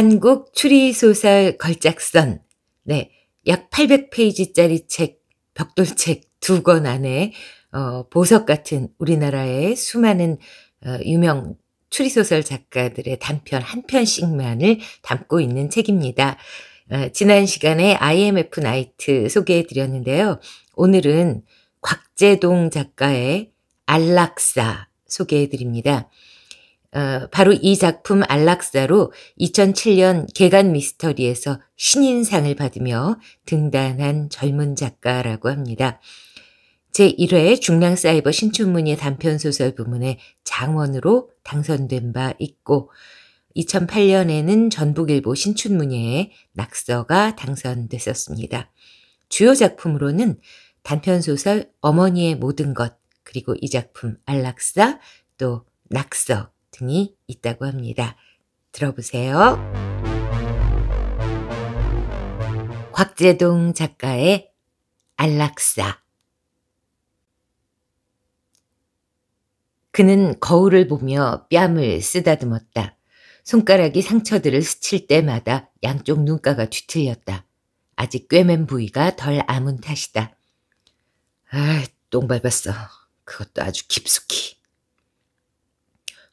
한국 추리소설 걸작선. 네. 약 800페이지짜리 책, 벽돌책 두 권 안에, 어, 보석 같은 우리나라의 수많은, 어, 유명 추리소설 작가들의 단편 한 편씩만을 담고 있는 책입니다. 어, 지난 시간에 IMF 나이트 소개해 드렸는데요. 오늘은 곽재동 작가의 안락사 소개해 드립니다. 어, 바로 이 작품 안락사로 2007년 개간 미스터리에서 신인상을 받으며 등단한 젊은 작가라고 합니다. 제1회 중량사이버 신춘문예 단편소설 부문의 장원으로 당선된 바 있고 2008년에는 전북일보 신춘문예의 낙서가 당선됐었습니다. 주요 작품으로는 단편소설 어머니의 모든 것 그리고 이 작품 안락사 또 낙서 제품이 있다고 합니다. 들어보세요. 곽재동 작가의 안락사 그는 거울을 보며 뺨을 쓰다듬었다. 손가락이 상처들을 스칠 때마다 양쪽 눈가가 뒤틀렸다. 아직 꿰맨 부위가 덜 아문 탓이다. 아, 똥 밟았어. 그것도 아주 깊숙이.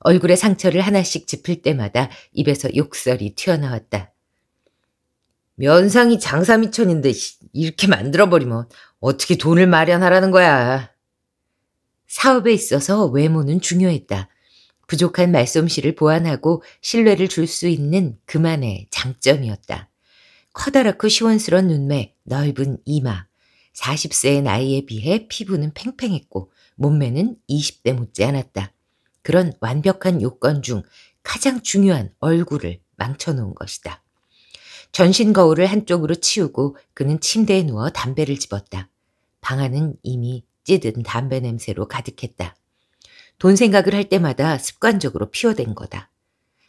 얼굴에 상처를 하나씩 짚을 때마다 입에서 욕설이 튀어나왔다. 면상이 장사미천인데 이렇게 만들어버리면 어떻게 돈을 마련하라는 거야. 사업에 있어서 외모는 중요했다. 부족한 말솜씨를 보완하고 신뢰를 줄 수 있는 그만의 장점이었다. 커다랗고 시원스러운 눈매, 넓은 이마. 40세의 나이에 비해 피부는 팽팽했고 몸매는 20대 못지않았다. 그런 완벽한 요건 중 가장 중요한 얼굴을 망쳐놓은 것이다. 전신 거울을 한쪽으로 치우고 그는 침대에 누워 담배를 집었다. 방 안은 이미 찌든 담배 냄새로 가득했다. 돈 생각을 할 때마다 습관적으로 피워댄 거다.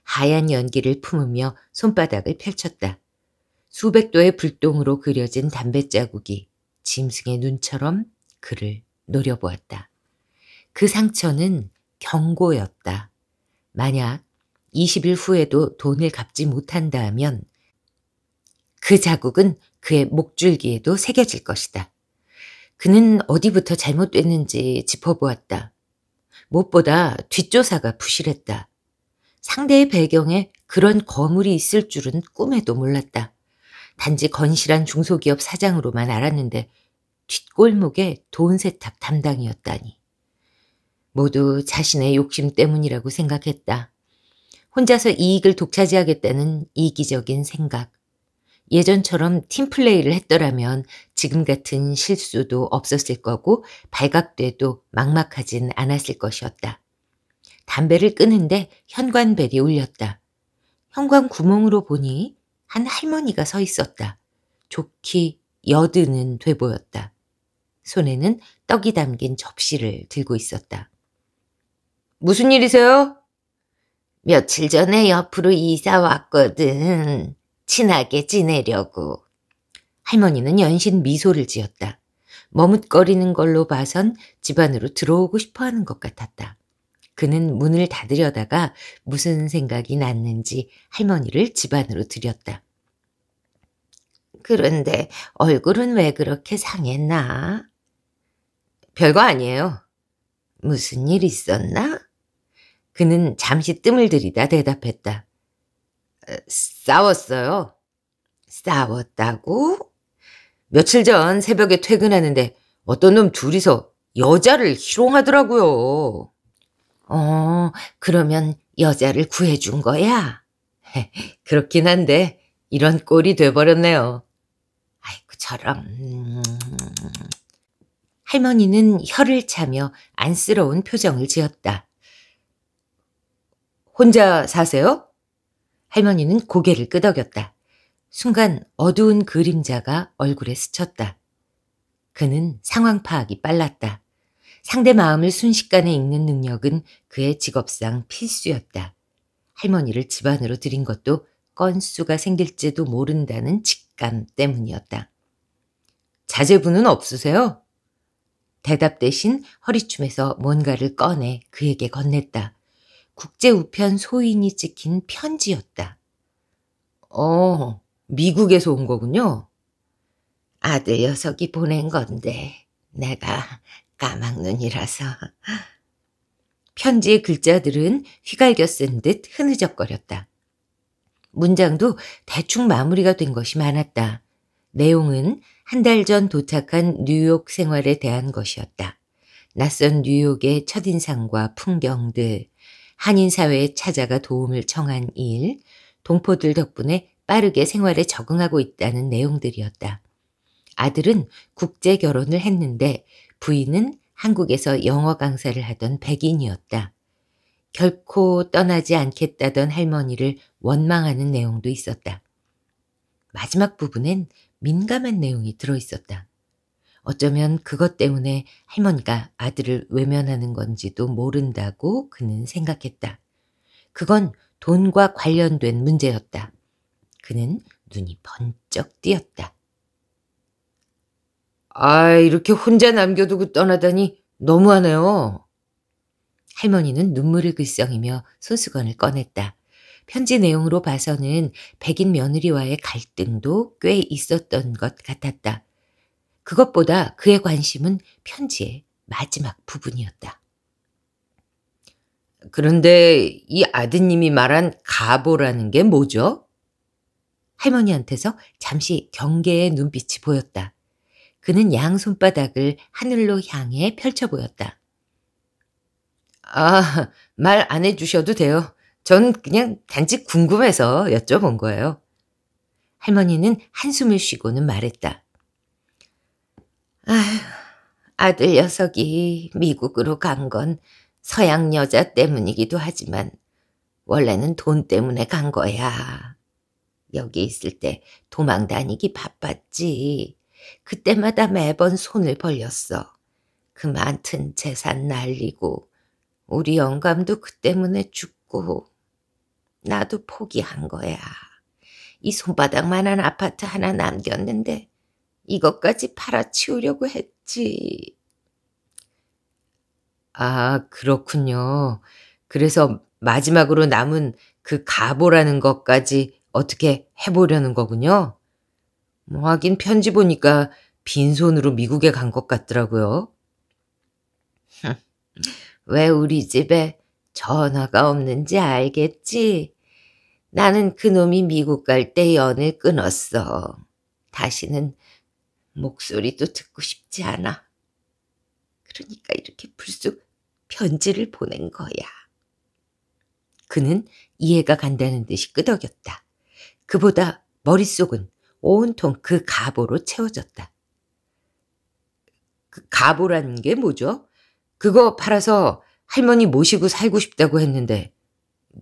하얀 연기를 품으며 손바닥을 펼쳤다. 수백 도의 불똥으로 그려진 담배 자국이 짐승의 눈처럼 그를 노려보았다. 그 상처는 경고였다. 만약 20일 후에도 돈을 갚지 못한다 면그 자국은 그의 목줄기에도 새겨질 것이다. 그는 어디부터 잘못됐는지 짚어보았다. 무엇보다 뒷조사가 부실했다. 상대의 배경에 그런 거물이 있을 줄은 꿈에도 몰랐다. 단지 건실한 중소기업 사장으로만 알았는데 뒷골목에 돈 세탁 담당이었다니. 모두 자신의 욕심 때문이라고 생각했다. 혼자서 이익을 독차지하겠다는 이기적인 생각. 예전처럼 팀플레이를 했더라면 지금 같은 실수도 없었을 거고 발각돼도 막막하진 않았을 것이었다. 담배를 끄는데 현관벨이 울렸다. 현관 구멍으로 보니 한 할머니가 서 있었다. 좋기 여드는돼 보였다. 손에는 떡이 담긴 접시를 들고 있었다. 무슨 일이세요? 며칠 전에 옆으로 이사 왔거든. 친하게 지내려고. 할머니는 연신 미소를 지었다. 머뭇거리는 걸로 봐선 집안으로 들어오고 싶어 하는 것 같았다. 그는 문을 닫으려다가 무슨 생각이 났는지 할머니를 집안으로 들였다. 그런데 얼굴은 왜 그렇게 상했나? 별거 아니에요. 무슨 일 있었나? 그는 잠시 뜸을 들이다 대답했다. 어, 싸웠어요. 싸웠다고? 며칠 전 새벽에 퇴근하는데 어떤 놈 둘이서 여자를 희롱하더라고요. 어, 그러면 여자를 구해준 거야? 그렇긴 한데 이런 꼴이 돼버렸네요. 아이고 저런. 할머니는 혀를 차며 안쓰러운 표정을 지었다. 혼자 사세요? 할머니는 고개를 끄덕였다. 순간 어두운 그림자가 얼굴에 스쳤다. 그는 상황 파악이 빨랐다. 상대 마음을 순식간에 읽는 능력은 그의 직업상 필수였다. 할머니를 집안으로 들인 것도 건수가 생길지도 모른다는 직감 때문이었다. 자제분은 없으세요? 대답 대신 허리춤에서 뭔가를 꺼내 그에게 건넸다. 국제우편 소인이 찍힌 편지였다. 어, 미국에서 온 거군요. 아들 녀석이 보낸 건데 내가 까막눈이라서. 편지의 글자들은 휘갈겨 쓴 듯 흐느적거렸다. 문장도 대충 마무리가 된 것이 많았다. 내용은 한 달 전 도착한 뉴욕 생활에 대한 것이었다. 낯선 뉴욕의 첫인상과 풍경들, 한인사회에 찾아가 도움을 청한 일, 동포들 덕분에 빠르게 생활에 적응하고 있다는 내용들이었다. 아들은 국제 결혼을 했는데 부인은 한국에서 영어 강사를 하던 백인이었다. 결코 떠나지 않겠다던 할머니를 원망하는 내용도 있었다. 마지막 부분엔 민감한 내용이 들어 있었다. 어쩌면 그것 때문에 할머니가 아들을 외면하는 건지도 모른다고 그는 생각했다. 그건 돈과 관련된 문제였다. 그는 눈이 번쩍 띄었다. 아, 이렇게 혼자 남겨두고 떠나다니 너무하네요. 할머니는 눈물을 글썽이며 손수건을 꺼냈다. 편지 내용으로 봐서는 백인 며느리와의 갈등도 꽤 있었던 것 같았다. 그것보다 그의 관심은 편지의 마지막 부분이었다. 그런데 이 아드님이 말한 가보라는 게 뭐죠? 할머니한테서 잠시 경계의 눈빛이 보였다. 그는 양손바닥을 하늘로 향해 펼쳐 보였다. 아, 말 안 해주셔도 돼요. 전 그냥 단지 궁금해서 여쭤본 거예요. 할머니는 한숨을 쉬고는 말했다. 아휴, 아들 녀석이 미국으로 간 건 서양 여자 때문이기도 하지만 원래는 돈 때문에 간 거야. 여기 있을 때 도망 다니기 바빴지. 그때마다 매번 손을 벌렸어. 그많든 재산 날리고 우리 영감도 그 때문에 죽고 나도 포기한 거야. 이 손바닥만한 아파트 하나 남겼는데 이것까지 팔아치우려고 했지. 아, 그렇군요. 그래서 마지막으로 남은 그 가보라는 것까지 어떻게 해보려는 거군요. 뭐 하긴 편지 보니까 빈손으로 미국에 간 것 같더라고요. 왜 우리 집에 전화가 없는지 알겠지? 나는 그놈이 미국 갈 때 연을 끊었어. 다시는 목소리도 듣고 싶지 않아. 그러니까 이렇게 불쑥 편지를 보낸 거야. 그는 이해가 간다는 듯이 끄덕였다. 그보다 머릿속은 온통 그 가보로 채워졌다. 그 가보라는 게 뭐죠? 그거 팔아서 할머니 모시고 살고 싶다고 했는데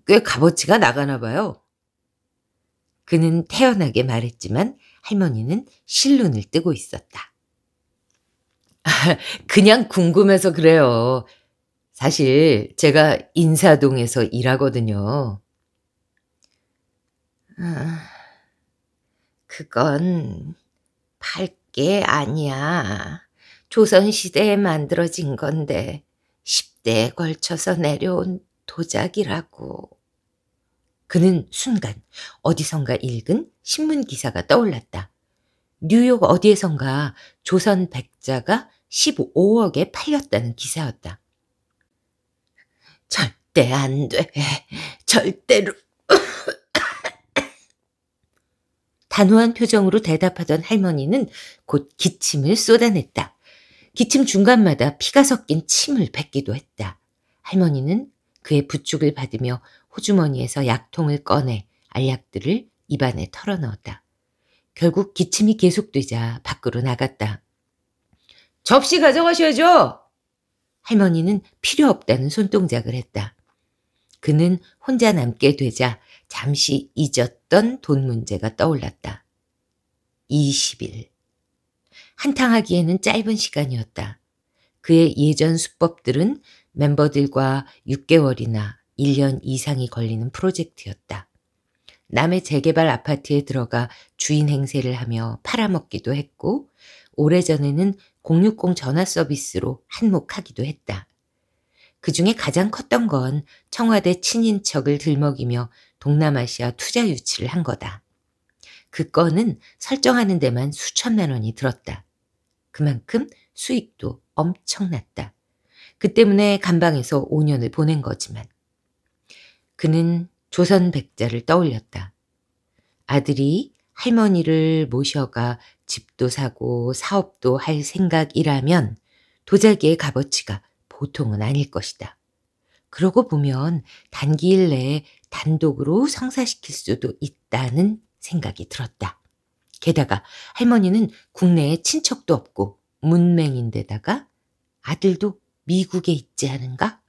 꽤 값어치가 나가나 봐요. 그는 태연하게 말했지만 할머니는 실눈을 뜨고 있었다. 그냥 궁금해서 그래요. 사실 제가 인사동에서 일하거든요. 아, 그건 밝게 아니야. 조선시대에 만들어진 건데 10대에 걸쳐서 내려온 도자기라고. 그는 순간 어디선가 읽은 신문 기사가 떠올랐다. 뉴욕 어디에선가 조선 백자가 15억에 팔렸다는 기사였다. 절대 안 돼. 절대로. 단호한 표정으로 대답하던 할머니는 곧 기침을 쏟아냈다. 기침 중간마다 피가 섞인 침을 뱉기도 했다. 할머니는 그의 부축을 받으며 호주머니에서 약통을 꺼내 알약들을 입안에 털어넣었다. 결국 기침이 계속되자 밖으로 나갔다. 접시 가져가셔야죠! 할머니는 필요 없다는 손동작을 했다. 그는 혼자 남게 되자 잠시 잊었던 돈 문제가 떠올랐다. 20일. 한탕하기에는 짧은 시간이었다. 그의 예전 수법들은 멤버들과 6개월이나 1년 이상이 걸리는 프로젝트였다. 남의 재개발 아파트에 들어가 주인 행세를 하며 팔아먹기도 했고 오래전에는 060 전화 서비스로 한몫하기도 했다. 그 중에 가장 컸던 건 청와대 친인척을 들먹이며 동남아시아 투자 유치를 한 거다. 그 건은 설정하는 데만 수천만 원이 들었다. 그만큼 수익도 엄청났다. 그 때문에 감방에서 5년을 보낸 거지만. 그는 조선 백자를 떠올렸다. 아들이 할머니를 모셔가 집도 사고 사업도 할 생각이라면 도자기의 값어치가 보통은 아닐 것이다. 그러고 보면 단기일 내에 단독으로 성사시킬 수도 있다는 생각이 들었다. 게다가 할머니는 국내에 친척도 없고 문맹인데다가 아들도 미국에 있지 않은가?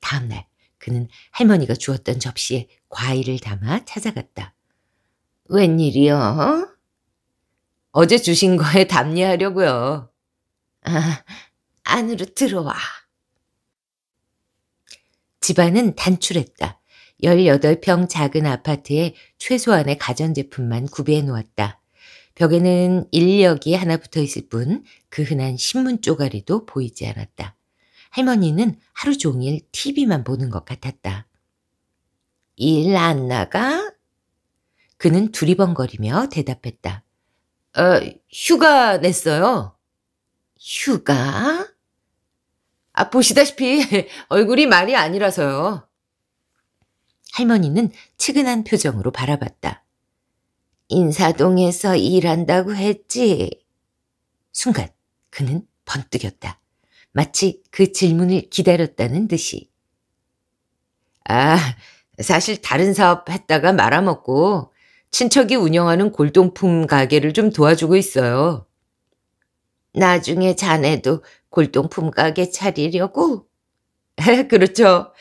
다음날 그는 할머니가 주었던 접시에 과일을 담아 찾아갔다. 웬일이요? 어제 주신 거에 담례하려고요. 아, 안으로 들어와. 집안은 단출했다. 18평 작은 아파트에 최소한의 가전제품만 구비해 놓았다. 벽에는 인력이 하나 붙어 있을 뿐 그 흔한 신문 쪼가리도 보이지 않았다. 할머니는 하루 종일 TV만 보는 것 같았다. 일 안 나가? 그는 두리번거리며 대답했다. 어, 휴가 냈어요. 휴가? 아, 보시다시피 얼굴이 말이 아니라서요. 할머니는 측은한 표정으로 바라봤다. 인사동에서 일한다고 했지? 순간 그는 번뜩였다. 마치 그 질문을 기다렸다는 듯이. 아, 사실 다른 사업 했다가 말아먹고 친척이 운영하는 골동품 가게를 좀 도와주고 있어요. 나중에 자네도 골동품 가게 차리려고? 그렇죠.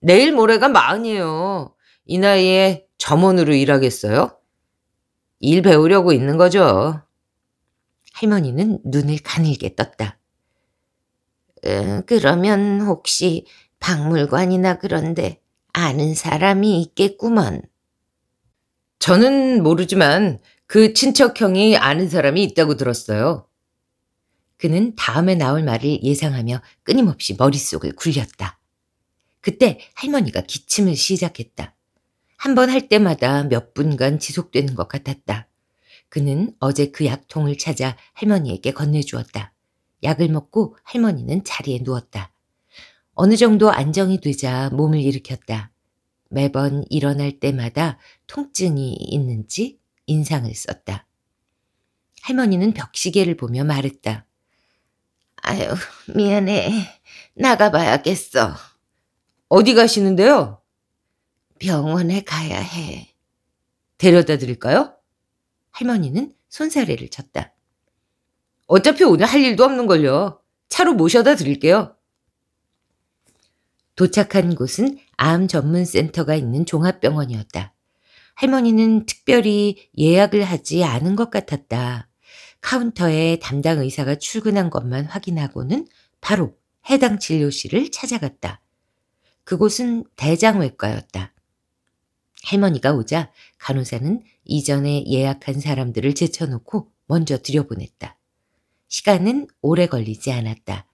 내일 모레가 마흔이에요. 이 나이에 점원으로 일하겠어요? 일 배우려고 있는 거죠. 할머니는 눈을 가늘게 떴다. 으, 그러면 혹시 박물관이나 그런데 아는 사람이 있겠구먼. 저는 모르지만 그 친척형이 아는 사람이 있다고 들었어요. 그는 다음에 나올 말을 예상하며 끊임없이 머릿속을 굴렸다. 그때 할머니가 기침을 시작했다. 한 번 할 때마다 몇 분간 지속되는 것 같았다. 그는 어제 그 약통을 찾아 할머니에게 건네주었다. 약을 먹고 할머니는 자리에 누웠다. 어느 정도 안정이 되자 몸을 일으켰다. 매번 일어날 때마다 통증이 있는지 인상을 썼다. 할머니는 벽시계를 보며 말했다. 아유, 미안해. 나가봐야겠어. 어디 가시는데요? 병원에 가야 해. 데려다 드릴까요? 할머니는 손사래를 쳤다. 어차피 오늘 할 일도 없는걸요. 차로 모셔다 드릴게요. 도착한 곳은 암 전문 센터가 있는 종합병원이었다. 할머니는 특별히 예약을 하지 않은 것 같았다. 카운터에 담당 의사가 출근한 것만 확인하고는 바로 해당 진료실을 찾아갔다. 그곳은 대장외과였다. 할머니가 오자 간호사는 이전에 예약한 사람들을 제쳐놓고 먼저 들여보냈다. 시간은 오래 걸리지 않았다.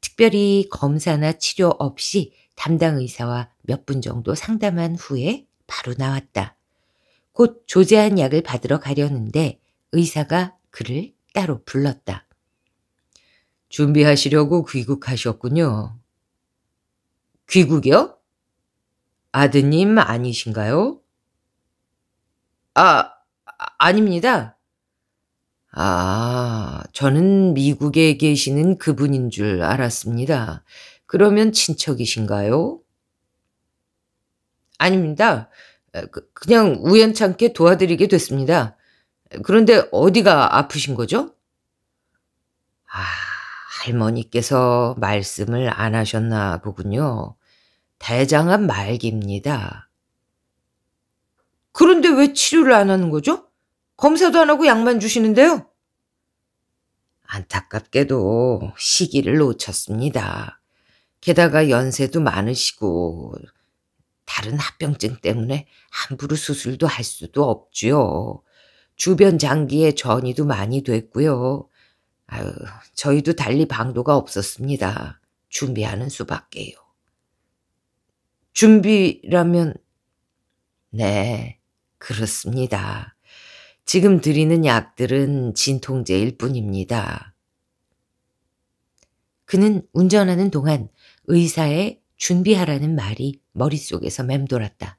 특별히 검사나 치료 없이 담당 의사와 몇 분 정도 상담한 후에 바로 나왔다. 곧 조제한 약을 받으러 가려는데 의사가 그를 따로 불렀다. 준비하시려고 귀국하셨군요. 귀국이요? 아드님 아니신가요? 아, 아 아닙니다. 아, 저는 미국에 계시는 그분인 줄 알았습니다. 그러면 친척이신가요? 아닙니다. 그, 그냥 우연찮게 도와드리게 됐습니다. 그런데 어디가 아프신 거죠? 아, 할머니께서 말씀을 안 하셨나 보군요. 대장암 말기입니다. 그런데 왜 치료를 안 하는 거죠? 검사도 안 하고 약만 주시는데요. 안타깝게도 시기를 놓쳤습니다. 게다가 연세도 많으시고 다른 합병증 때문에 함부로 수술도 할 수도 없지요. 주변 장기에 전이도 많이 됐고요. 아유, 저희도 달리 방도가 없었습니다. 준비하는 수밖에요. 준비라면 네, 그렇습니다. 지금 드리는 약들은 진통제일 뿐입니다. 그는 운전하는 동안 의사의 준비하라는 말이 머릿속에서 맴돌았다.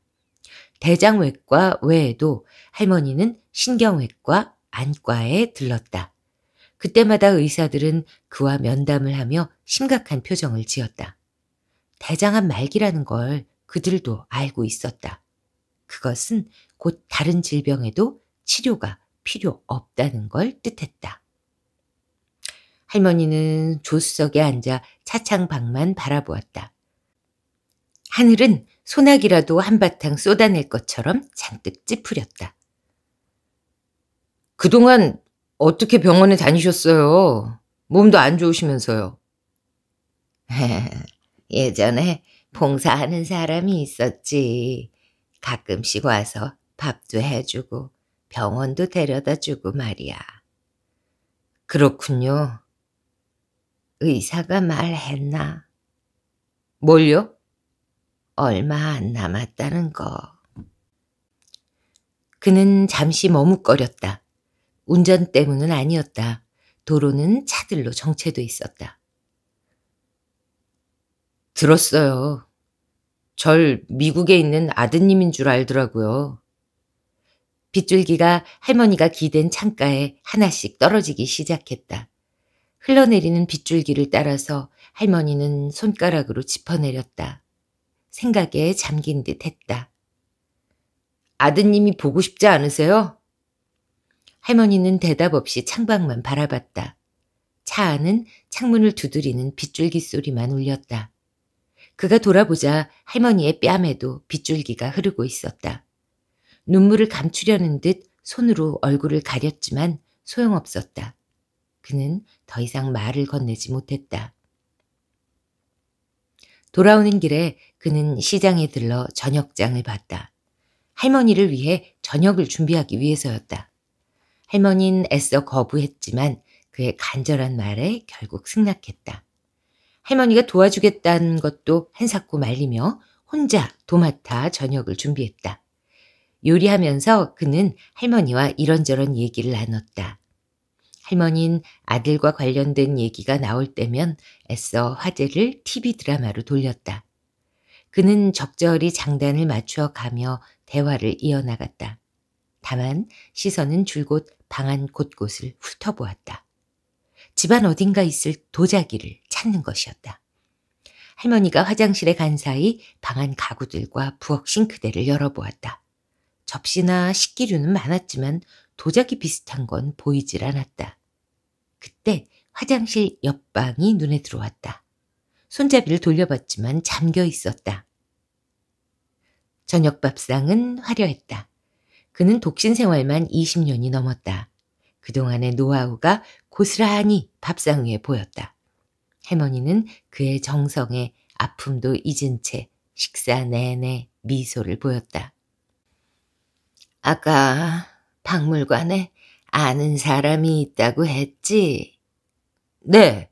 대장외과 외에도 할머니는 신경외과 안과에 들렀다. 그때마다 의사들은 그와 면담을 하며 심각한 표정을 지었다. 대장암 말기라는 걸 그들도 알고 있었다. 그것은 곧 다른 질병에도 치료가 필요 없다는 걸 뜻했다. 할머니는 조수석에 앉아 차창방만 바라보았다. 하늘은 소나기라도 한바탕 쏟아낼 것처럼 잔뜩 찌푸렸다. 그동안 어떻게 병원에 다니셨어요? 몸도 안 좋으시면서요. 예전에 봉사하는 사람이 있었지. 가끔씩 와서 밥도 해주고 병원도 데려다 주고 말이야. 그렇군요. 의사가 말했나? 뭘요? 얼마 안 남았다는 거. 그는 잠시 머뭇거렸다. 운전 때문은 아니었다. 도로는 차들로 정체돼 있었다. 들었어요. 절 미국에 있는 아드님인 줄 알더라고요. 빗줄기가 할머니가 기댄 창가에 하나씩 떨어지기 시작했다. 흘러내리는 빗줄기를 따라서 할머니는 손가락으로 짚어내렸다. 생각에 잠긴 듯 했다. 아드님이 보고 싶지 않으세요? 할머니는 대답 없이 창밖만 바라봤다. 차 안은 창문을 두드리는 빗줄기 소리만 울렸다. 그가 돌아보자 할머니의 뺨에도 빗줄기가 흐르고 있었다. 눈물을 감추려는 듯 손으로 얼굴을 가렸지만 소용없었다. 그는 더 이상 말을 건네지 못했다. 돌아오는 길에 그는 시장에 들러 저녁장을 봤다. 할머니를 위해 저녁을 준비하기 위해서였다. 할머니는 애써 거부했지만 그의 간절한 말에 결국 승낙했다. 할머니가 도와주겠다는 것도 한사코 말리며 혼자 도맡아 저녁을 준비했다. 요리하면서 그는 할머니와 이런저런 얘기를 나눴다. 할머니는 아들과 관련된 얘기가 나올 때면 애써 화제를 TV 드라마로 돌렸다. 그는 적절히 장단을 맞추어 가며 대화를 이어나갔다. 다만 시선은 줄곧 방안 곳곳을 훑어보았다. 집안 어딘가 있을 도자기를 찾는 것이었다. 할머니가 화장실에 간 사이 방안 가구들과 부엌 싱크대를 열어보았다. 접시나 식기류는 많았지만 도자기 비슷한 건 보이질 않았다. 그때 화장실 옆방이 눈에 들어왔다. 손잡이를 돌려봤지만 잠겨 있었다. 저녁 밥상은 화려했다. 그는 독신 생활만 20년이 넘었다. 그동안의 노하우가 고스란히 밥상 위에 보였다. 할머니는 그의 정성에 아픔도 잊은 채 식사 내내 미소를 보였다. 아까 박물관에 아는 사람이 있다고 했지? 네.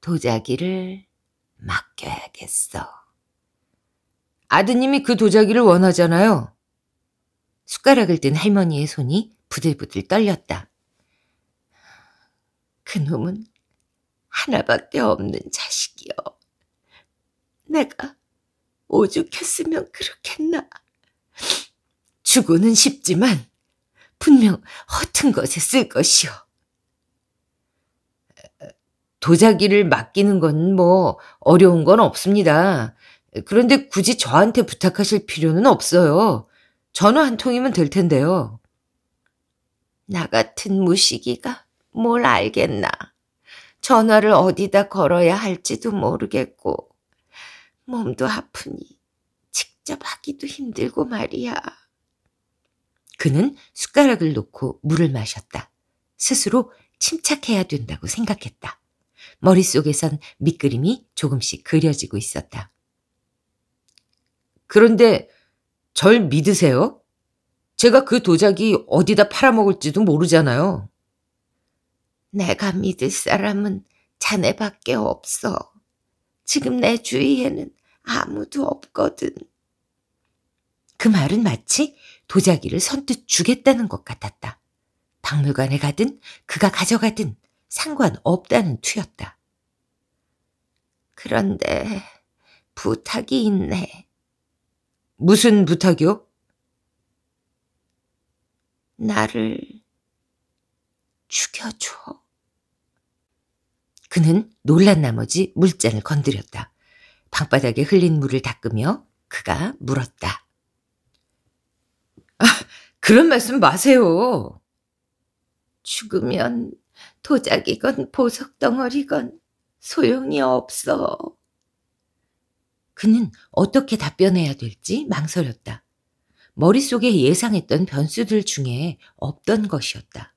도자기를 맡겨야겠어. 아드님이 그 도자기를 원하잖아요. 숟가락을 든 할머니의 손이 부들부들 떨렸다. 그놈은 하나밖에 없는 자식이여. 내가 오죽했으면 그렇겠나. 주고는 싶지만 분명 허튼 것에 쓸것이오 도자기를 맡기는 건 뭐 어려운 건 없습니다. 그런데 굳이 저한테 부탁하실 필요는 없어요. 전화 한 통이면 될 텐데요. 나 같은 무식이가 뭘 알겠나. 전화를 어디다 걸어야 할지도 모르겠고 몸도 아프니 직접 하기도 힘들고 말이야. 그는 숟가락을 놓고 물을 마셨다. 스스로 침착해야 된다고 생각했다. 머릿속에선 밑그림이 조금씩 그려지고 있었다. 그런데 절 믿으세요? 제가 그 도자기 어디다 팔아먹을지도 모르잖아요. 내가 믿을 사람은 자네밖에 없어. 지금 내 주위에는 아무도 없거든. 그 말은 마치 도자기를 선뜻 주겠다는 것 같았다. 박물관에 가든 그가 가져가든 상관없다는 투였다. 그런데 부탁이 있네. 무슨 부탁이요? 나를 죽여줘. 그는 놀란 나머지 물잔을 건드렸다. 방바닥에 흘린 물을 닦으며 그가 물었다. 그런 말씀 마세요. 죽으면 도자기건 보석덩어리건 소용이 없어. 그는 어떻게 답변해야 될지 망설였다. 머릿속에 예상했던 변수들 중에 없던 것이었다.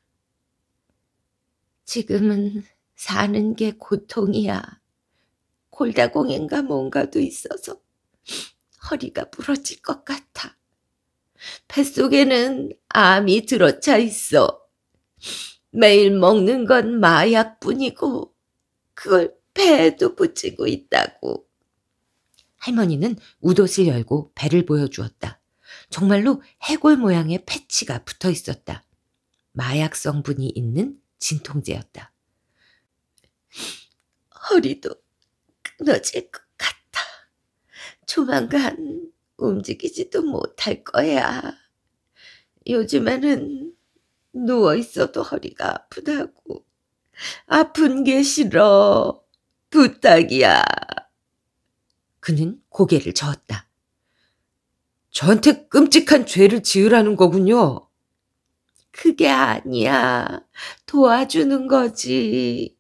지금은 사는 게 고통이야. 골다공인가 뭔가도 있어서 허리가 부러질 것 같아. 뱃속에는 암이 들어차 있어. 매일 먹는 건 마약뿐이고 그걸 배에도 붙이고 있다고. 할머니는 우도실 열고 배를 보여주었다. 정말로 해골 모양의 패치가 붙어 있었다. 마약 성분이 있는 진통제였다. 허리도 끊어질 것 같아. 조만간 움직이지도 못할 거야. 요즘에는 누워 있어도 허리가 아프다고. 아픈 게 싫어. 부탁이야. 그는 고개를 저었다. 저한테 끔찍한 죄를 지으라는 거군요. 그게 아니야. 도와주는 거지.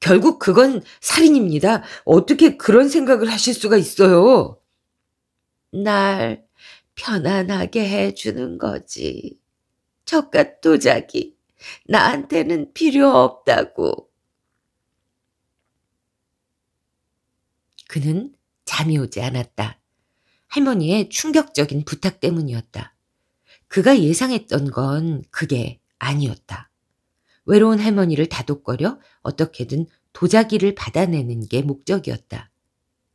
결국 그건 살인입니다. 어떻게 그런 생각을 하실 수가 있어요? 날 편안하게 해주는 거지. 젓갓 도자기 나한테는 필요 없다고. 그는 잠이 오지 않았다. 할머니의 충격적인 부탁 때문이었다. 그가 예상했던 건 그게 아니었다. 외로운 할머니를 다독거려 어떻게든 도자기를 받아내는 게 목적이었다.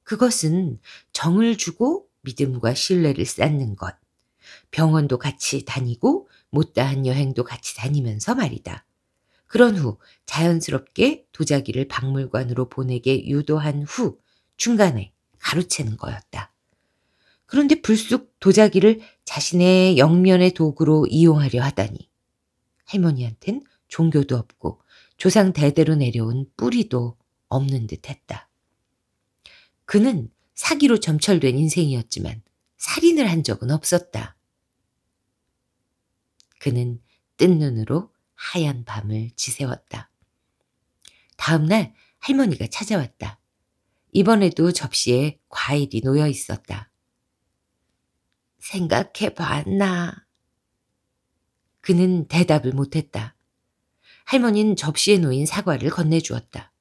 그것은 정을 주고 믿음과 신뢰를 쌓는 것. 병원도 같이 다니고 못다한 여행도 같이 다니면서 말이다. 그런 후 자연스럽게 도자기를 박물관으로 보내게 유도한 후 중간에 가로채는 거였다. 그런데 불쑥 도자기를 자신의 영면의 도구로 이용하려 하다니. 할머니한텐 종교도 없고 조상 대대로 내려온 뿌리도 없는 듯 했다. 그는 사기로 점철된 인생이었지만 살인을 한 적은 없었다. 그는 뜬 눈으로 하얀 밤을 지새웠다. 다음날 할머니가 찾아왔다. 이번에도 접시에 과일이 놓여 있었다. 생각해봤나? 그는 대답을 못했다. 할머니는 접시에 놓인 사과를 건네주었다.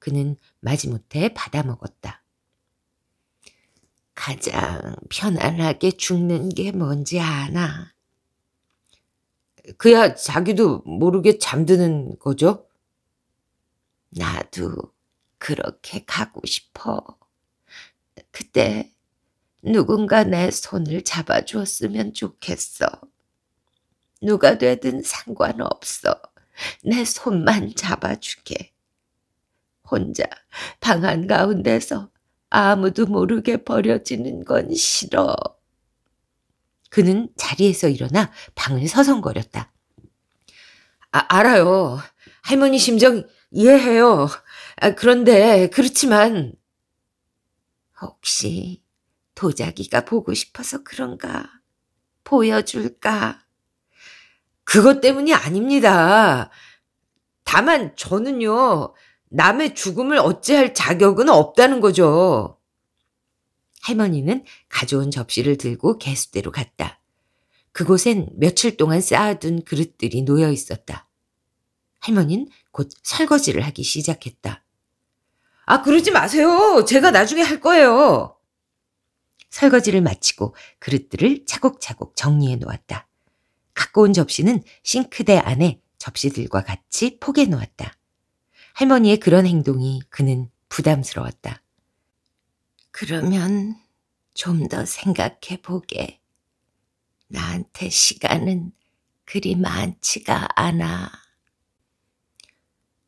그는 마지못해 받아먹었다. 가장 편안하게 죽는 게 뭔지 아나? 그야 자기도 모르게 잠드는 거죠? 나도 그렇게 가고 싶어. 그때 누군가 내 손을 잡아주었으면 좋겠어. 누가 되든 상관없어. 내 손만 잡아주게. 혼자 방안가운데서 아무도 모르게 버려지는 건 싫어. 그는 자리에서 일어나 방을 서성거렸다. 아, 알아요. 할머니 심정 이해해요. 아, 그런데 그렇지만 혹시 도자기가 보고 싶어서 그런가? 보여줄까? 그것 때문이 아닙니다. 다만 저는요, 남의 죽음을 어찌할 자격은 없다는 거죠. 할머니는 가져온 접시를 들고 개수대로 갔다. 그곳엔 며칠 동안 쌓아둔 그릇들이 놓여 있었다. 할머니는 곧 설거지를 하기 시작했다. 아, 그러지 마세요. 제가 나중에 할 거예요. 설거지를 마치고 그릇들을 차곡차곡 정리해 놓았다. 갖고 온 접시는 싱크대 안에 접시들과 같이 포개 놓았다. 할머니의 그런 행동이 그는 부담스러웠다. 그러면 좀 더 생각해 보게. 나한테 시간은 그리 많지가 않아.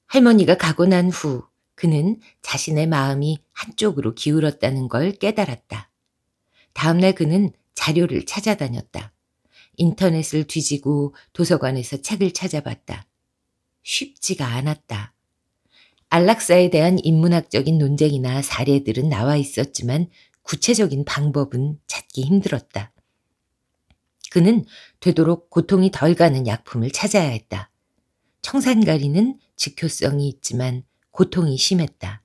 할머니가 가고 난 후 그는 자신의 마음이 한쪽으로 기울었다는 걸 깨달았다. 다음날 그는 자료를 찾아다녔다. 인터넷을 뒤지고 도서관에서 책을 찾아봤다. 쉽지가 않았다. 안락사에 대한 인문학적인 논쟁이나 사례들은 나와 있었지만 구체적인 방법은 찾기 힘들었다. 그는 되도록 고통이 덜 가는 약품을 찾아야 했다. 청산가리는 지효성이 있지만 고통이 심했다.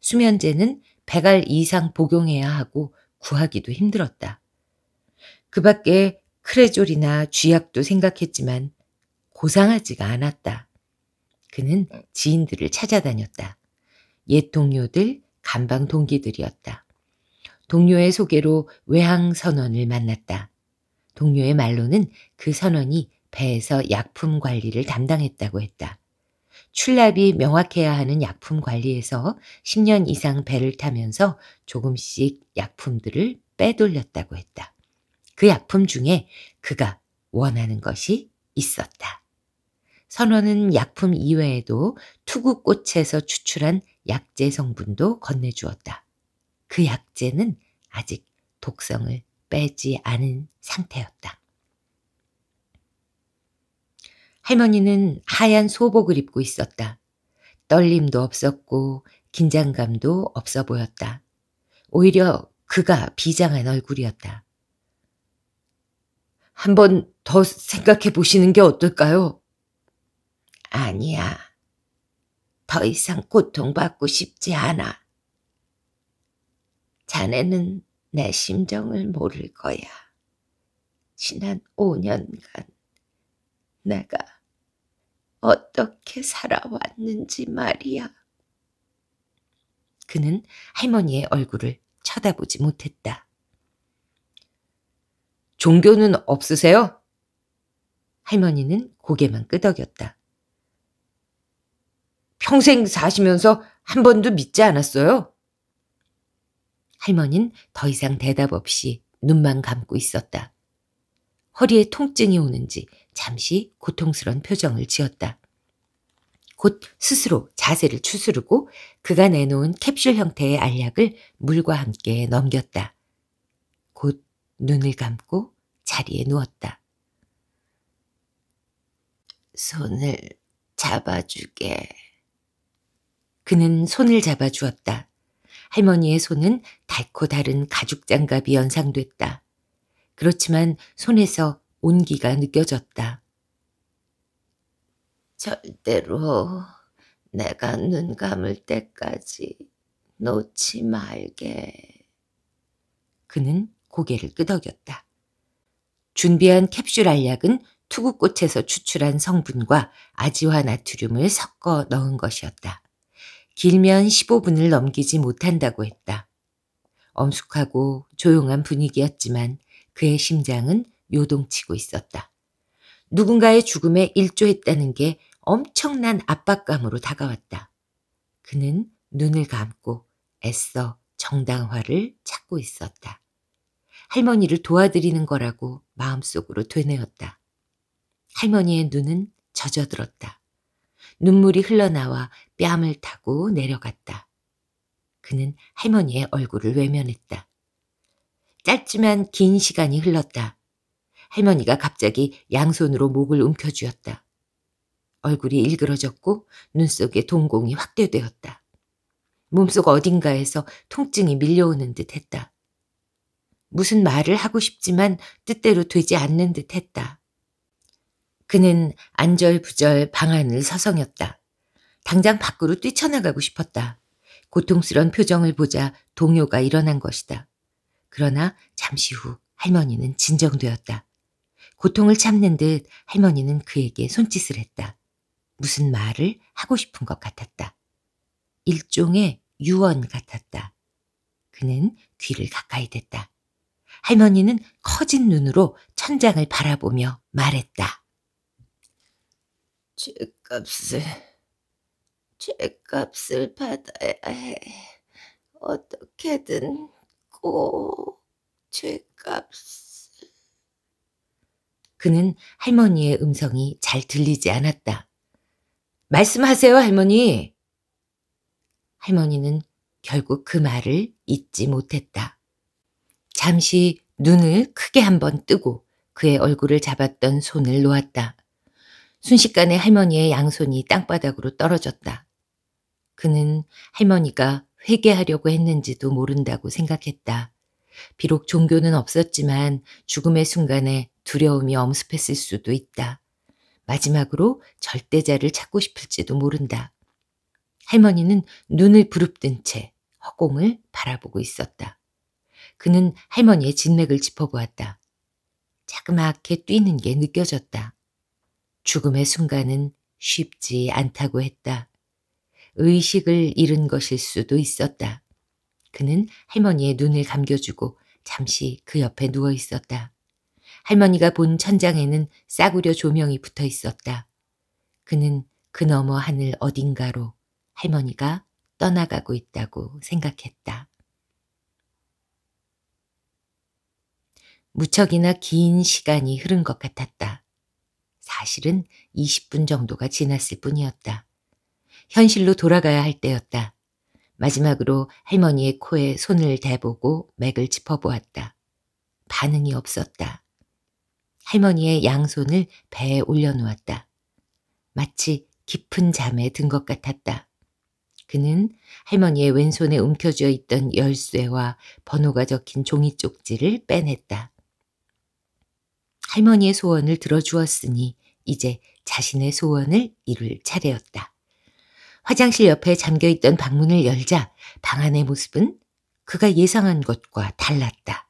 수면제는 배갈 이상 복용해야 하고 구하기도 힘들었다. 그 밖에 크레졸이나 쥐약도 생각했지만 고상하지가 않았다. 그는 지인들을 찾아다녔다. 옛 동료들, 간방 동기들이었다. 동료의 소개로 외항 선원을 만났다. 동료의 말로는 그 선원이 배에서 약품 관리를 담당했다고 했다. 출납이 명확해야 하는 약품 관리에서 10년 이상 배를 타면서 조금씩 약품들을 빼돌렸다고 했다. 그 약품 중에 그가 원하는 것이 있었다. 선원은 약품 이외에도 투구꽃에서 추출한 약재 성분도 건네주었다. 그 약재는 아직 독성을 빼지 않은 상태였다. 할머니는 하얀 소복을 입고 있었다. 떨림도 없었고 긴장감도 없어 보였다. 오히려 그가 비장한 얼굴이었다. 한번더 생각해 보시는 게 어떨까요? 아니야. 더 이상 고통받고 싶지 않아. 자네는 내 심정을 모를 거야. 지난 5년간 내가 어떻게 살아왔는지 말이야. 그는 할머니의 얼굴을 쳐다보지 못했다. 종교는 없으세요? 할머니는 고개만 끄덕였다. 평생 사시면서 한 번도 믿지 않았어요? 할머니는 더 이상 대답 없이 눈만 감고 있었다. 허리에 통증이 오는지 잠시 고통스런 표정을 지었다. 곧 스스로 자세를 추스르고 그가 내놓은 캡슐 형태의 알약을 물과 함께 넘겼다. 곧 눈을 감고 자리에 누웠다. 손을 잡아주게. 그는 손을 잡아 주었다. 할머니의 손은 닳고 다른 가죽 장갑이 연상됐다. 그렇지만 손에서 온기가 느껴졌다. 절대로 내가 눈 감을 때까지 놓지 말게. 그는 고개를 끄덕였다. 준비한 캡슐 알약은 투구꽃에서 추출한 성분과 아지와 나트륨을 섞어 넣은 것이었다. 길면 15분을 넘기지 못한다고 했다. 엄숙하고 조용한 분위기였지만 그의 심장은 요동치고 있었다. 누군가의 죽음에 일조했다는 게 엄청난 압박감으로 다가왔다. 그는 눈을 감고 애써 정당화를 찾고 있었다. 할머니를 도와드리는 거라고 마음속으로 되뇌었다. 할머니의 눈은 젖어들었다. 눈물이 흘러나와 뺨을 타고 내려갔다. 그는 할머니의 얼굴을 외면했다. 짧지만 긴 시간이 흘렀다. 할머니가 갑자기 양손으로 목을 움켜쥐었다. 얼굴이 일그러졌고 눈속에 동공이 확대되었다. 몸속 어딘가에서 통증이 밀려오는 듯 했다. 무슨 말을 하고 싶지만 뜻대로 되지 않는 듯 했다. 그는 안절부절 방 안을 서성였다. 당장 밖으로 뛰쳐나가고 싶었다. 고통스런 표정을 보자 동요가 일어난 것이다. 그러나 잠시 후 할머니는 진정되었다. 고통을 참는 듯 할머니는 그에게 손짓을 했다. 무슨 말을 하고 싶은 것 같았다. 일종의 유언 같았다. 그는 귀를 가까이 댔다. 할머니는 커진 눈으로 천장을 바라보며 말했다. 죄값을, 죄값을 받아야 해. 어떻게든 꼭 죄값을. 그는 할머니의 음성이 잘 들리지 않았다. 말씀하세요, 할머니. 할머니는 결국 그 말을 잊지 못했다. 잠시 눈을 크게 한 번 뜨고 그의 얼굴을 잡았던 손을 놓았다. 순식간에 할머니의 양손이 땅바닥으로 떨어졌다. 그는 할머니가 회개하려고 했는지도 모른다고 생각했다. 비록 종교는 없었지만 죽음의 순간에 두려움이 엄습했을 수도 있다. 마지막으로 절대자를 찾고 싶을지도 모른다. 할머니는 눈을 부릅뜬 채 허공을 바라보고 있었다. 그는 할머니의 진맥을 짚어보았다. 자그맣게 뛰는 게 느껴졌다. 죽음의 순간은 쉽지 않다고 했다. 의식을 잃은 것일 수도 있었다. 그는 할머니의 눈을 감겨주고 잠시 그 옆에 누워 있었다. 할머니가 본 천장에는 싸구려 조명이 붙어 있었다. 그는 그 너머 하늘 어딘가로 할머니가 떠나가고 있다고 생각했다. 무척이나 긴 시간이 흐른 것 같았다. 사실은 20분 정도가 지났을 뿐이었다. 현실로 돌아가야 할 때였다. 마지막으로 할머니의 코에 손을 대보고 맥을 짚어보았다. 반응이 없었다. 할머니의 양손을 배에 올려놓았다. 마치 깊은 잠에 든 것 같았다. 그는 할머니의 왼손에 움켜쥐어 있던 열쇠와 번호가 적힌 종이 쪽지를 빼냈다. 할머니의 소원을 들어주었으니 이제 자신의 소원을 이룰 차례였다. 화장실 옆에 잠겨있던 방문을 열자 방 안의 모습은 그가 예상한 것과 달랐다.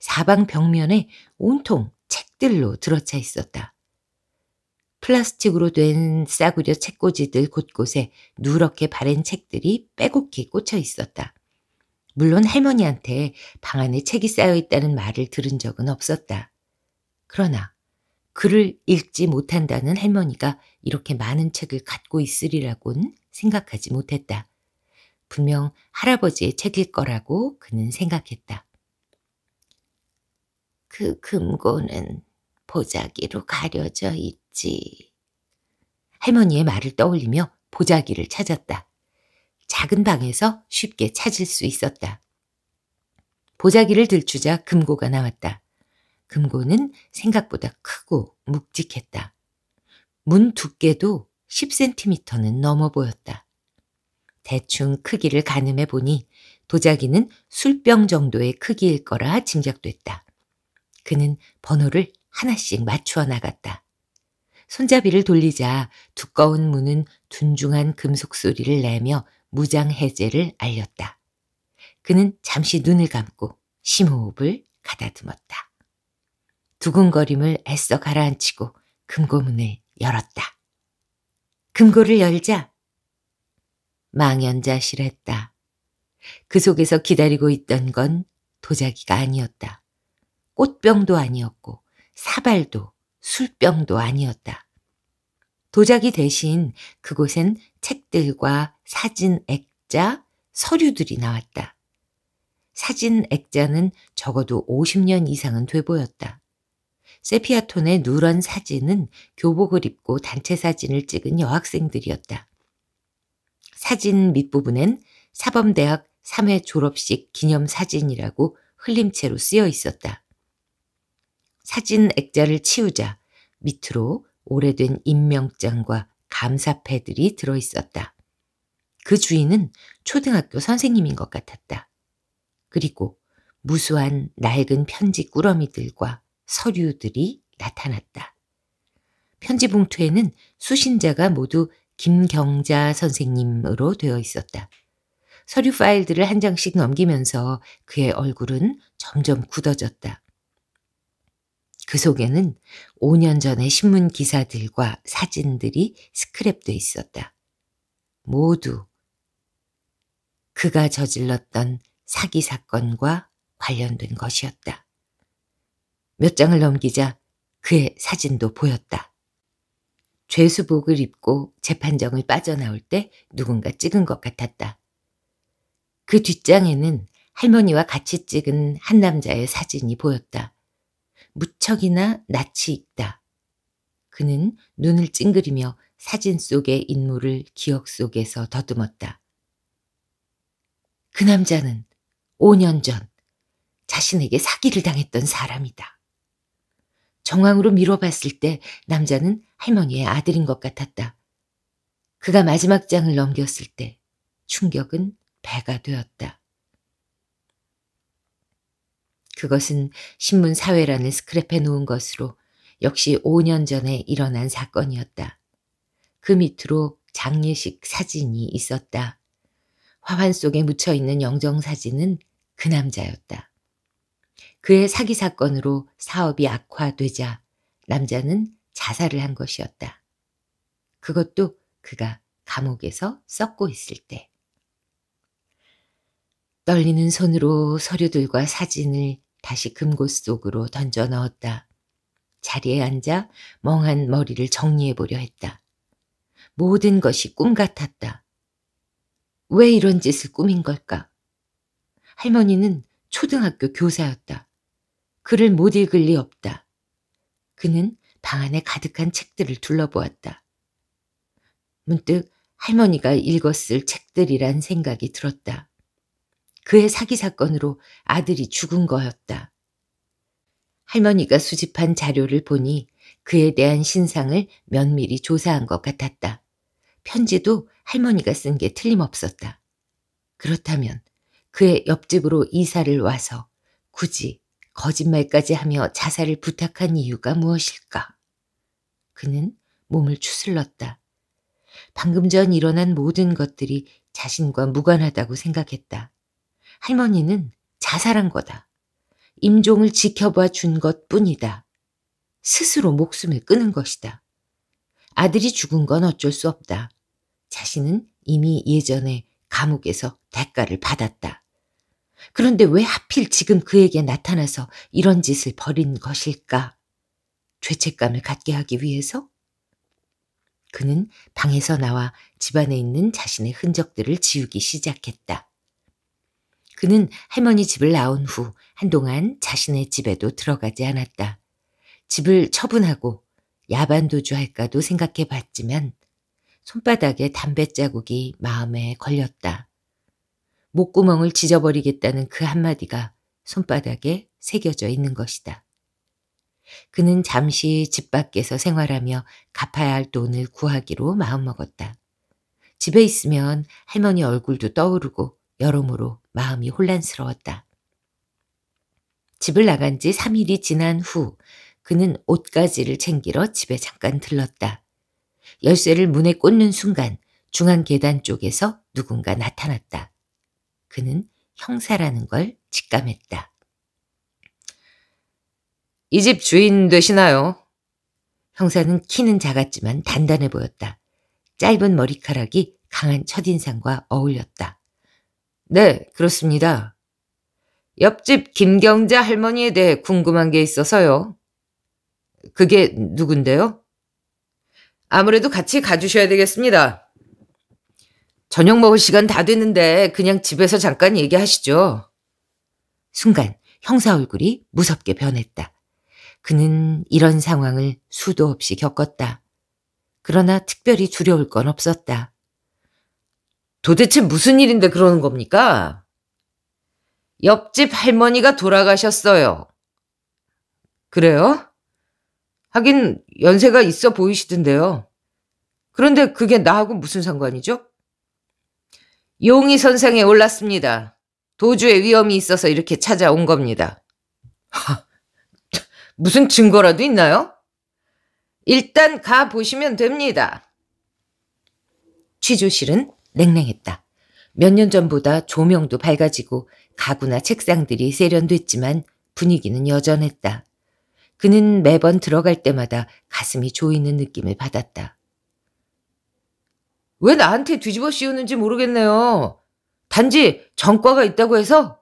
사방 벽면에 온통 책들로 들어차 있었다. 플라스틱으로 된 싸구려 책꽂이들 곳곳에 누렇게 바랜 책들이 빼곡히 꽂혀 있었다. 물론 할머니한테 방 안에 책이 쌓여 있다는 말을 들은 적은 없었다. 그러나 글을 읽지 못한다는 할머니가 이렇게 많은 책을 갖고 있으리라곤 생각하지 못했다. 분명 할아버지의 책일 거라고 그는 생각했다. 그 금고는 보자기로 가려져 있지. 할머니의 말을 떠올리며 보자기를 찾았다. 작은 방에서 쉽게 찾을 수 있었다. 보자기를 들추자 금고가 나왔다. 금고는 생각보다 크고 묵직했다. 문 두께도 10cm는 넘어 보였다. 대충 크기를 가늠해 보니 도자기는 술병 정도의 크기일 거라 짐작됐다. 그는 번호를 하나씩 맞추어 나갔다. 손잡이를 돌리자 두꺼운 문은 둔중한 금속 소리를 내며 무장 해제를 알렸다. 그는 잠시 눈을 감고 심호흡을 가다듬었다. 두근거림을 애써 가라앉히고 금고문을 열었다. 금고를 열자 망연자실했다. 그 속에서 기다리고 있던 건 도자기가 아니었다. 꽃병도 아니었고 사발도 술병도 아니었다. 도자기 대신 그곳엔 책들과 사진 액자, 서류들이 나왔다. 사진 액자는 적어도 50년 이상은 돼 보였다. 세피아톤의 누런 사진은 교복을 입고 단체 사진을 찍은 여학생들이었다. 사진 밑부분엔 사범대학 3회 졸업식 기념사진이라고 흘림체로 쓰여 있었다. 사진 액자를 치우자 밑으로 오래된 임명장과 감사패들이 들어 있었다. 그 주인은 초등학교 선생님인 것 같았다. 그리고 무수한 낡은 편지 꾸러미들과 서류들이 나타났다. 편지 봉투에는 수신자가 모두 김경자 선생님으로 되어 있었다. 서류 파일들을 한 장씩 넘기면서 그의 얼굴은 점점 굳어졌다. 그 속에는 5년 전의 신문 기사들과 사진들이 스크랩돼 있었다. 모두 그가 저질렀던 사기 사건과 관련된 것이었다. 몇 장을 넘기자 그의 사진도 보였다. 죄수복을 입고 재판정을 빠져나올 때 누군가 찍은 것 같았다. 그 뒷장에는 할머니와 같이 찍은 한 남자의 사진이 보였다. 무척이나 낯이 익다. 그는 눈을 찡그리며 사진 속의 인물을 기억 속에서 더듬었다. 그 남자는 5년 전 자신에게 사기를 당했던 사람이다. 정황으로 미뤄봤을 때 남자는 할머니의 아들인 것 같았다. 그가 마지막 장을 넘겼을 때 충격은 배가 되었다. 그것은 신문 사회라는 스크랩해 놓은 것으로 역시 5년 전에 일어난 사건이었다. 그 밑으로 장례식 사진이 있었다. 화환 속에 묻혀 있는 영정 사진은 그 남자였다. 그의 사기 사건으로 사업이 악화되자 남자는 자살을 한 것이었다. 그것도 그가 감옥에서 썩고 있을 때. 떨리는 손으로 서류들과 사진을 다시 금고 속으로 던져 넣었다. 자리에 앉아 멍한 머리를 정리해 보려 했다. 모든 것이 꿈 같았다. 왜 이런 짓을 꾸민 걸까? 할머니는 초등학교 교사였다. 글을 못 읽을 리 없다. 그는 방 안에 가득한 책들을 둘러보았다. 문득 할머니가 읽었을 책들이란 생각이 들었다. 그의 사기 사건으로 아들이 죽은 거였다. 할머니가 수집한 자료를 보니 그에 대한 신상을 면밀히 조사한 것 같았다. 편지도 할머니가 쓴 게 틀림없었다. 그렇다면 그의 옆집으로 이사를 와서 굳이 거짓말까지 하며 자살을 부탁한 이유가 무엇일까? 그는 몸을 추슬렀다. 방금 전 일어난 모든 것들이 자신과 무관하다고 생각했다. 할머니는 자살한 거다. 임종을 지켜봐 준 것 뿐이다. 스스로 목숨을 끊은 것이다. 아들이 죽은 건 어쩔 수 없다. 자신은 이미 예전에 감옥에서 대가를 받았다. 그런데 왜 하필 지금 그에게 나타나서 이런 짓을 벌인 것일까? 죄책감을 갖게 하기 위해서? 그는 방에서 나와 집안에 있는 자신의 흔적들을 지우기 시작했다. 그는 할머니 집을 나온 후 한동안 자신의 집에도 들어가지 않았다. 집을 처분하고 야반도주할까도 생각해 봤지만 손바닥에 담뱃 자국이 마음에 걸렸다. 목구멍을 지져버리겠다는그 한마디가 손바닥에 새겨져 있는 것이다. 그는 잠시 집 밖에서 생활하며 갚아야 할 돈을 구하기로 마음먹었다. 집에 있으면 할머니 얼굴도 떠오르고 여러모로 마음이 혼란스러웠다. 집을 나간 지 3일이 지난 후 그는 옷가지를 챙기러 집에 잠깐 들렀다. 열쇠를 문에 꽂는 순간 중앙 계단 쪽에서 누군가 나타났다. 그는 형사라는 걸 직감했다. 이 집 주인 되시나요? 형사는 키는 작았지만 단단해 보였다. 짧은 머리카락이 강한 첫인상과 어울렸다. 네, 그렇습니다. 옆집 김경자 할머니에 대해 궁금한 게 있어서요. 그게 누군데요? 아무래도 같이 가주셔야 되겠습니다. 저녁 먹을 시간 다 됐는데 그냥 집에서 잠깐 얘기하시죠. 순간 형사 얼굴이 무섭게 변했다. 그는 이런 상황을 수도 없이 겪었다. 그러나 특별히 두려울 건 없었다. 도대체 무슨 일인데 그러는 겁니까? 옆집 할머니가 돌아가셨어요. 그래요? 하긴 연세가 있어 보이시던데요. 그런데 그게 나하고 무슨 상관이죠? 용이 선상에 올랐습니다. 도주의 위험이 있어서 이렇게 찾아온 겁니다. 하, 무슨 증거라도 있나요? 일단 가보시면 됩니다. 취조실은 냉랭했다. 몇 년 전보다 조명도 밝아지고 가구나 책상들이 세련됐지만 분위기는 여전했다. 그는 매번 들어갈 때마다 가슴이 조이는 느낌을 받았다. 왜 나한테 뒤집어 씌우는지 모르겠네요. 단지 전과가 있다고 해서?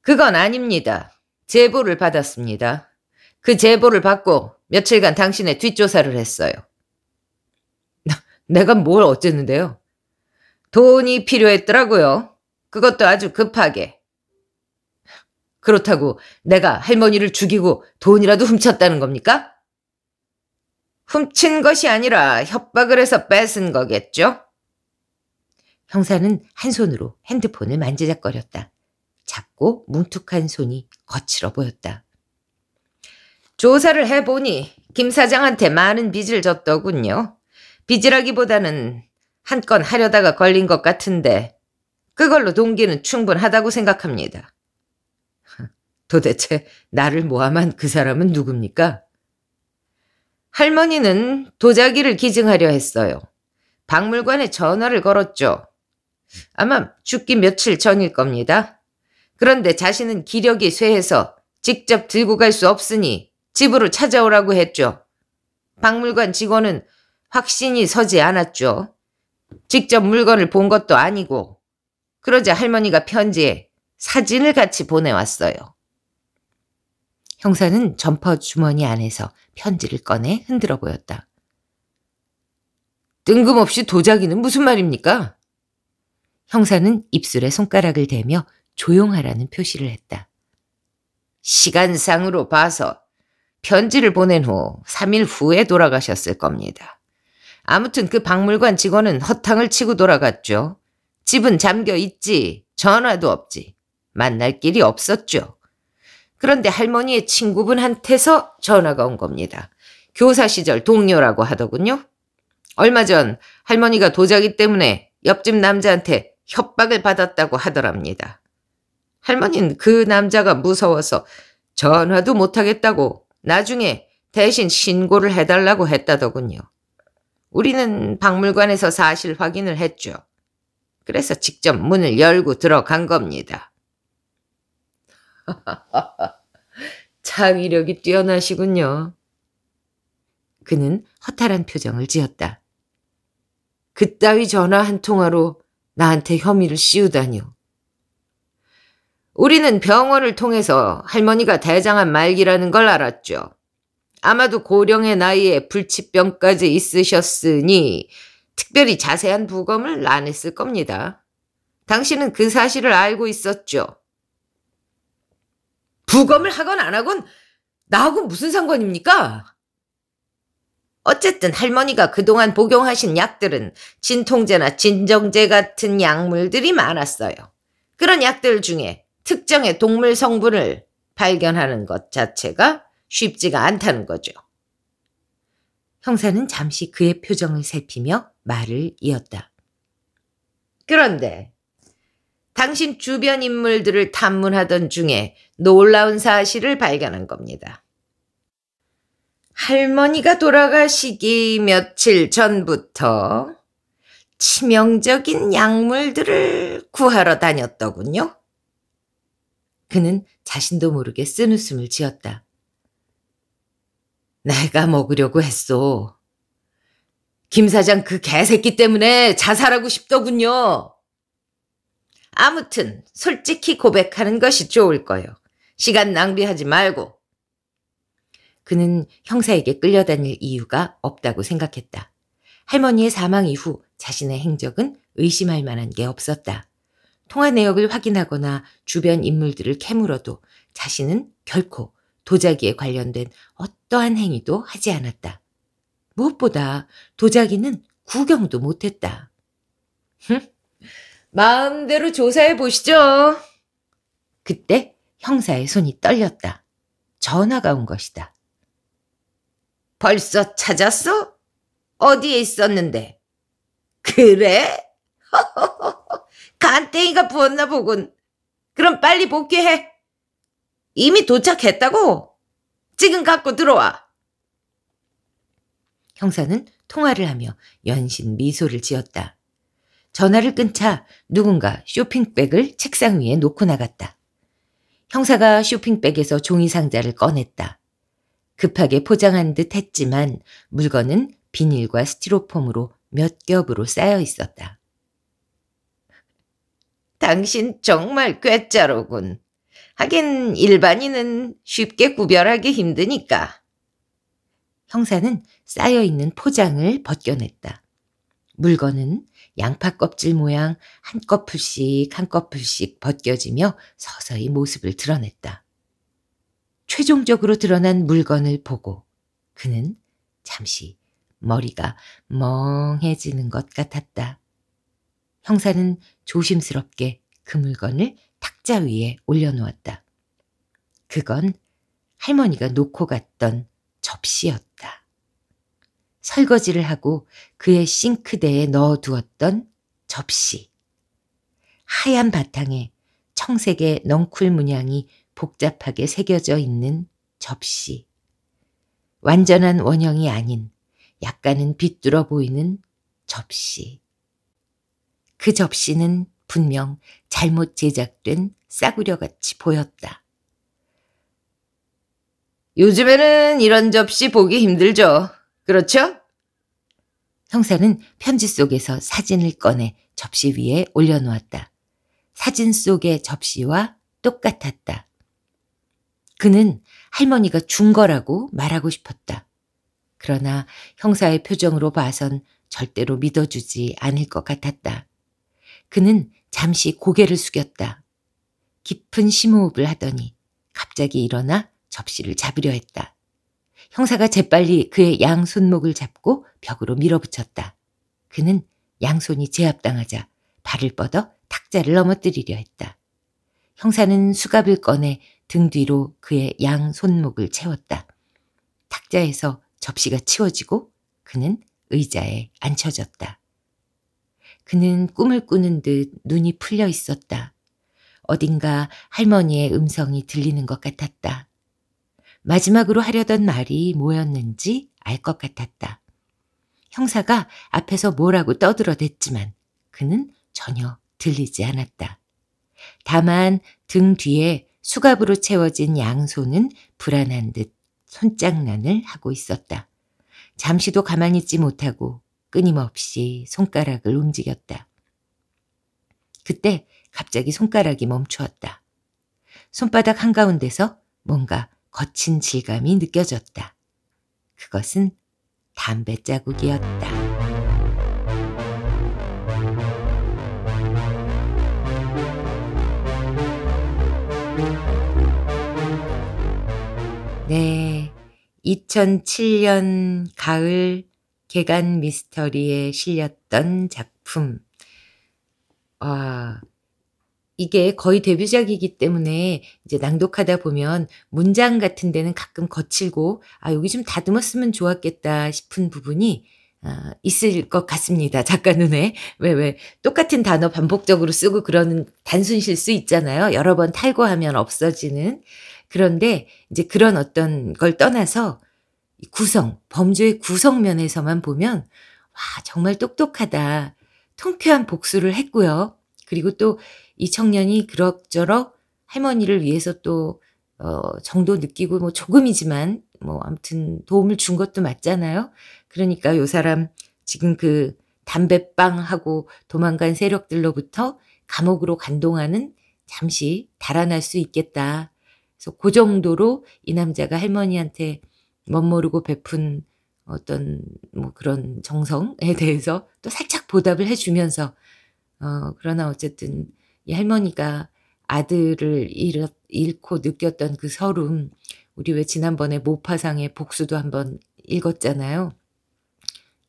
그건 아닙니다. 제보를 받았습니다. 그 제보를 받고 며칠간 당신의 뒷조사를 했어요. 내가 뭘 어쨌는데요? 돈이 필요했더라고요. 그것도 아주 급하게. 그렇다고 내가 할머니를 죽이고 돈이라도 훔쳤다는 겁니까? 훔친 것이 아니라 협박을 해서 뺏은 거겠죠? 형사는 한 손으로 핸드폰을 만지작거렸다. 작고 뭉툭한 손이 거칠어 보였다. 조사를 해보니 김 사장한테 많은 빚을 졌더군요. 빚이라기보다는 한 건 하려다가 걸린 것 같은데 그걸로 동기는 충분하다고 생각합니다. 도대체 나를 모함한 그 사람은 누굽니까? 할머니는 도자기를 기증하려 했어요. 박물관에 전화를 걸었죠. 아마 죽기 며칠 전일 겁니다. 그런데 자신은 기력이 쇠해서 직접 들고 갈 수 없으니 집으로 찾아오라고 했죠. 박물관 직원은 확신이 서지 않았죠. 직접 물건을 본 것도 아니고 그러자 할머니가 편지에 사진을 같이 보내왔어요. 형사는 점퍼 주머니 안에서 편지를 꺼내 흔들어 보였다. 뜬금없이 도자기는 무슨 말입니까? 형사는 입술에 손가락을 대며 조용하라는 표시를 했다. 시간상으로 봐서 편지를 보낸 후 3일 후에 돌아가셨을 겁니다. 아무튼 그 박물관 직원은 허탕을 치고 돌아갔죠. 집은 잠겨 있지, 전화도 없지, 만날 길이 없었죠. 그런데 할머니의 친구분한테서 전화가 온 겁니다. 교사 시절 동료라고 하더군요. 얼마 전 할머니가 도자기 때문에 옆집 남자한테 협박을 받았다고 하더랍니다. 할머니는 그 남자가 무서워서 전화도 못하겠다고 나중에 대신 신고를 해달라고 했다더군요. 우리는 박물관에서 사실 확인을 했죠. 그래서 직접 문을 열고 들어간 겁니다. 창의력이 뛰어나시군요. 그는 허탈한 표정을 지었다. 그따위 전화 한 통화로 나한테 혐의를 씌우다니요. 우리는 병원을 통해서 할머니가 대장암 말기라는 걸 알았죠. 아마도 고령의 나이에 불치병까지 있으셨으니 특별히 자세한 부검을 안 했을 겁니다. 당신은 그 사실을 알고 있었죠. 부검을 하건 안 하건 나하고 무슨 상관입니까? 어쨌든 할머니가 그동안 복용하신 약들은 진통제나 진정제 같은 약물들이 많았어요. 그런 약들 중에 특정의 동물 성분을 발견하는 것 자체가 쉽지가 않다는 거죠. 형사는 잠시 그의 표정을 살피며 말을 이었다. 그런데 당신 주변 인물들을 탐문하던 중에 놀라운 사실을 발견한 겁니다. 할머니가 돌아가시기 며칠 전부터 치명적인 약물들을 구하러 다녔더군요. 그는 자신도 모르게 쓴 웃음을 지었다. 내가 먹으려고 했소. 김 사장 그 개새끼 때문에 자살하고 싶더군요. 아무튼 솔직히 고백하는 것이 좋을 거요. 시간 낭비하지 말고. 그는 형사에게 끌려다닐 이유가 없다고 생각했다. 할머니의 사망 이후 자신의 행적은 의심할 만한 게 없었다. 통화 내역을 확인하거나 주변 인물들을 캐물어도 자신은 결코 도자기에 관련된 어떠한 행위도 하지 않았다. 무엇보다 도자기는 구경도 못했다. 흠, 마음대로 조사해 보시죠. 그때 형사의 손이 떨렸다. 전화가 온 것이다. 벌써 찾았어? 어디에 있었는데? 그래? 간땡이가 부었나 보군. 그럼 빨리 복귀해. 이미 도착했다고? 지금 갖고 들어와. 형사는 통화를 하며 연신 미소를 지었다. 전화를 끊자 누군가 쇼핑백을 책상 위에 놓고 나갔다. 형사가 쇼핑백에서 종이 상자를 꺼냈다. 급하게 포장한 듯 했지만 물건은 비닐과 스티로폼으로 몇 겹으로 쌓여 있었다. 당신 정말 괴짜로군. 하긴 일반인은 쉽게 구별하기 힘드니까. 형사는 쌓여있는 포장을 벗겨냈다. 물건은 양파 껍질 모양 한 꺼풀씩 한 꺼풀씩 벗겨지며 서서히 모습을 드러냈다. 최종적으로 드러난 물건을 보고 그는 잠시 머리가 멍해지는 것 같았다. 형사는 조심스럽게 그 물건을 탁자 위에 올려놓았다. 그건 할머니가 놓고 갔던 접시였다. 설거지를 하고 그의 싱크대에 넣어두었던 접시. 하얀 바탕에 청색의 넝쿨 문양이 복잡하게 새겨져 있는 접시. 완전한 원형이 아닌 약간은 비뚤어 보이는 접시. 그 접시는 분명 잘못 제작된 싸구려 같이 보였다. 요즘에는 이런 접시 보기 힘들죠. 그렇죠? 형사는 편지 속에서 사진을 꺼내 접시 위에 올려놓았다. 사진 속의 접시와 똑같았다. 그는 할머니가 준 거라고 말하고 싶었다. 그러나 형사의 표정으로 봐선 절대로 믿어주지 않을 것 같았다. 그는 잠시 고개를 숙였다. 깊은 심호흡을 하더니 갑자기 일어나 접시를 잡으려 했다. 형사가 재빨리 그의 양손목을 잡고 벽으로 밀어붙였다. 그는 양손이 제압당하자 발을 뻗어 탁자를 넘어뜨리려 했다. 형사는 수갑을 꺼내 등 뒤로 그의 양 손목을 채웠다. 탁자에서 접시가 치워지고 그는 의자에 앉혀졌다. 그는 꿈을 꾸는 듯 눈이 풀려 있었다. 어딘가 할머니의 음성이 들리는 것 같았다. 마지막으로 하려던 말이 뭐였는지 알 것 같았다. 형사가 앞에서 뭐라고 떠들어댔지만 그는 전혀 들리지 않았다. 다만 등 뒤에 수갑으로 채워진 양손은 불안한 듯 손장난을 하고 있었다. 잠시도 가만히 있지 못하고 끊임없이 손가락을 움직였다. 그때 갑자기 손가락이 멈추었다. 손바닥 한가운데서 뭔가 거친 질감이 느껴졌다. 그것은 담배 자국이었다. 네, 2007년 가을 개간 미스터리에 실렸던 작품. 와, 이게 거의 데뷔작이기 때문에 이제 낭독하다 보면 문장 같은 데는 가끔 거칠고 아 여기 좀 다듬었으면 좋았겠다 싶은 부분이 어, 있을 것 같습니다. 작가 눈에. 왜, 왜. 똑같은 단어 반복적으로 쓰고 그러는 단순 실수 있잖아요. 여러 번 탈거하면 없어지는. 그런데 이제 그런 어떤 걸 떠나서 구성, 범죄의 구성면에서만 보면, 와, 정말 똑똑하다. 통쾌한 복수를 했고요. 그리고 또 이 청년이 그럭저럭 할머니를 위해서 또, 어, 정도 느끼고 뭐 조금이지만 뭐 아무튼 도움을 준 것도 맞잖아요. 그러니까 요 사람 지금 그 담배빵하고 도망간 세력들로부터 감옥으로 간 동안은 잠시 달아날 수 있겠다. 그래서 그 정도로 이 남자가 할머니한테 멋모르고 베푼 어떤 뭐 그런 정성에 대해서 또 살짝 보답을 해주면서 어, 그러나 어쨌든 이 할머니가 아들을 잃, 잃고 느꼈던 그 서름, 우리 왜 지난번에 모파상의 복수도 한번 읽었잖아요.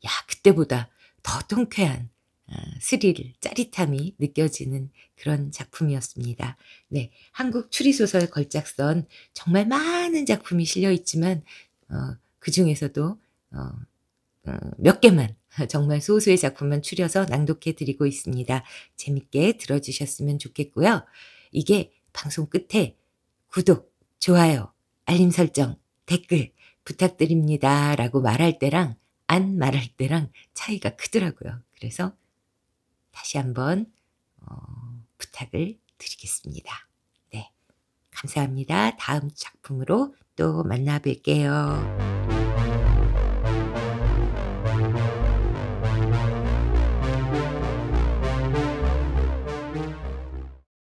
야, 그때보다 더 통쾌한 어, 스릴, 짜릿함이 느껴지는 그런 작품이었습니다. 네, 한국 추리소설 걸작선 정말 많은 작품이 실려 있지만 어, 그 중에서도 어, 어 몇 개만 정말 소수의 작품만 추려서 낭독해 드리고 있습니다. 재밌게 들어주셨으면 좋겠고요. 이게 방송 끝에 구독, 좋아요, 알림 설정, 댓글 부탁드립니다. 라고 말할 때랑 안 말할 때랑 차이가 크더라고요. 그래서 다시 한번 어, 부탁을 드리겠습니다. 네. 감사합니다. 다음 작품으로 또 만나 뵐게요.